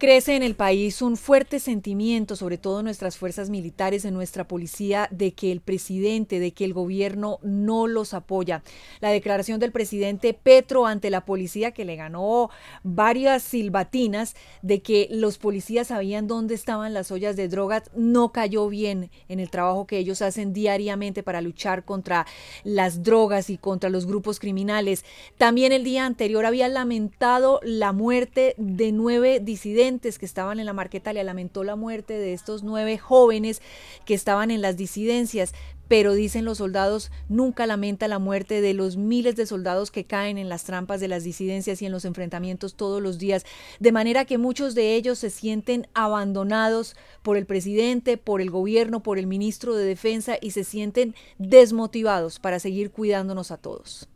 Crece en el país un fuerte sentimiento, sobre todo en nuestras fuerzas militares, en nuestra policía, de que el presidente, de que el gobierno no los apoya. La declaración del presidente Petro ante la policía, que le ganó varias silbatinas, de que los policías sabían dónde estaban las ollas de drogas, no cayó bien en el trabajo que ellos hacen diariamente para luchar contra las drogas y contra los grupos criminales. También el día anterior había lamentado la muerte de nueve disidentes que estaban en la le lamentó la muerte de estos nueve jóvenes que estaban en las disidencias, pero dicen los soldados, nunca lamenta la muerte de los miles de soldados que caen en las trampas de las disidencias y en los enfrentamientos todos los días, de manera que muchos de ellos se sienten abandonados por el presidente, por el gobierno, por el ministro de Defensa y se sienten desmotivados para seguir cuidándonos a todos.